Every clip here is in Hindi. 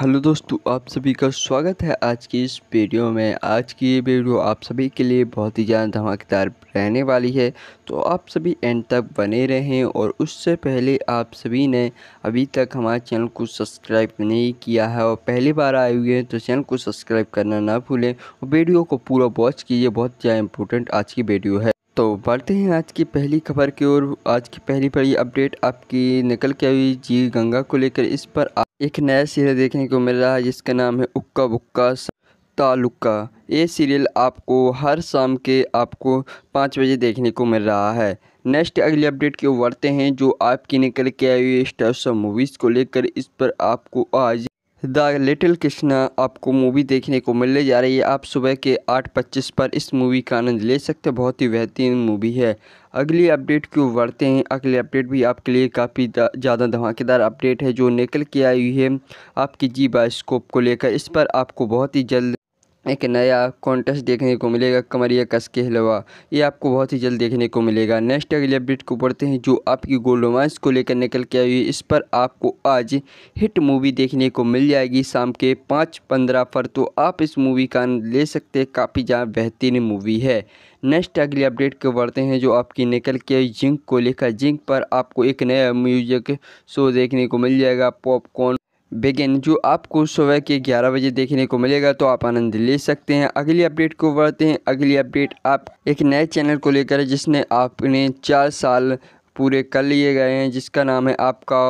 हेलो दोस्तों आप सभी का स्वागत है आज की इस वीडियो में आज की ये वीडियो आप सभी के लिए बहुत ही ज़्यादा धमाकेदार रहने वाली है तो आप सभी एंड तक बने रहें और उससे पहले आप सभी ने अभी तक हमारे चैनल को सब्सक्राइब नहीं किया है और पहली बार आए हुए हैं तो चैनल को सब्सक्राइब करना ना भूलें और वीडियो को पूरा वॉच कीजिए बहुत ज़्यादा इंपॉर्टेंट आज की वीडियो है तो बढ़ते हैं आज की पहली खबर की ओर आज की पहली बड़ी अपडेट आपकी निकल के आई जी गंगा को लेकर इस पर एक नया सीरियल देखने को मिल रहा है जिसका नाम है उक्का बुक्का तालुका ये सीरियल आपको हर शाम के आपको पाँच बजे देखने को मिल रहा है नेक्स्ट अगली अपडेट की बढ़ते हैं जो आपकी निकल के आई हुई स्टार मूवीज़ को लेकर इस पर आपको आज द लिटिल कृष्णा आपको मूवी देखने को मिलने जा रही है आप सुबह के आठ पच्चीस पर इस मूवी का आनंद ले सकते हैं बहुत ही बेहतरीन मूवी है अगली अपडेट की ओर बढ़ते हैं अगली अपडेट भी आपके लिए काफ़ी ज़्यादा धमाकेदार अपडेट है जो निकल के आई हुई है आपकी जी बायोस्कोप को लेकर इस पर आपको बहुत ही जल्द एक नया कॉन्टेस्ट देखने को मिलेगा कमरिया कस के हलवा ये आपको बहुत ही जल्द देखने को मिलेगा नेक्स्ट अगले अपडेट को पढ़ते हैं जो आपकी गोल रोमांस को लेकर निकल के आई हुई इस पर आपको आज हिट मूवी देखने को मिल जाएगी शाम के पाँच पंद्रह पर तो आप इस मूवी का ले सकते हैं काफ़ी ज़्यादा बेहतरीन मूवी है नेक्स्ट अगले अपडेट को बढ़ते हैं जो आपकी निकल के जिंक को लेकर जिंक पर आपको एक नया म्यूजिक शो देखने को मिल जाएगा पॉपकॉर्न बिगिन जो आपको सुबह के 11 बजे देखने को मिलेगा तो आप आनंद ले सकते हैं अगली अपडेट को बढ़ते हैं अगली अपडेट आप एक नए चैनल को लेकर जिसने आपने चार साल पूरे कर लिए गए हैं जिसका नाम है आपका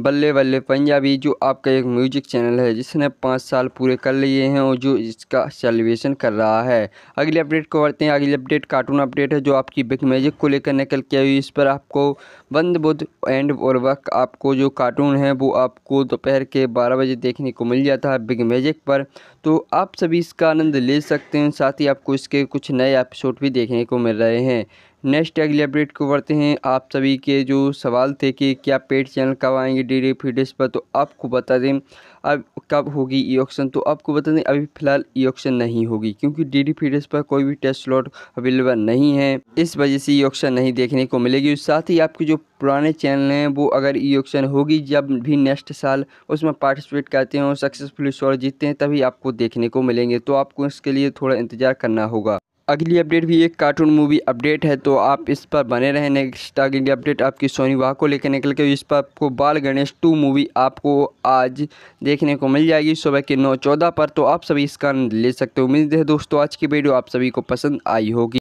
बल्ले बल्ले पंजाबी जो आपका एक म्यूजिक चैनल है जिसने पाँच साल पूरे कर लिए हैं और जो इसका सेलिब्रेशन कर रहा है अगली अपडेट को बढ़ते हैं अगली अपडेट कार्टून अपडेट है जो आपकी बिग मैजिक को लेकर निकल के आई इस पर आपको बंद बुद्ध एंड और वक्त आपको जो कार्टून है वो आपको दोपहर के बारह बजे देखने को मिल जाता है बिग मैजिक पर तो आप सभी इसका आनंद ले सकते हैं साथ ही आपको इसके कुछ नए एपिसोड भी देखने को मिल रहे हैं नेक्स्ट अगले अपडेट को बढ़ते हैं आप सभी के जो सवाल थे कि क्या पेड चैनल कब आएंगे डी डी फीडेस पर तो आपको बता दें अब कब होगी ई ऑक्शन तो आपको बता दें अभी फिलहाल ई ऑक्शन नहीं होगी क्योंकि डी डी फीडेस पर कोई भी टेस्ट स्लॉट अवेलेबल नहीं है इस वजह से ई ऑक्शन नहीं देखने को मिलेगी साथ ही आपके जो पुराने चैनल हैं वो अगर ई ऑक्शन होगी जब भी नेक्स्ट साल उसमें पार्टिसिपेट करते हैं और सक्सेसफुली शॉर्ट जीतते हैं तभी आपको देखने को मिलेंगे तो आपको इसके लिए थोड़ा इंतज़ार करना होगा अगली अपडेट भी एक कार्टून मूवी अपडेट है तो आप इस पर बने रहें नेक्स्ट अगली अपडेट आपकी सोनी वाह को लेकर निकल के इस पर आपको बाल गणेश टू मूवी आपको आज देखने को मिल जाएगी सुबह के नौ चौदह पर तो आप सभी इसका ले सकते हो उम्मीद है दोस्तों आज की वीडियो आप सभी को पसंद आई होगी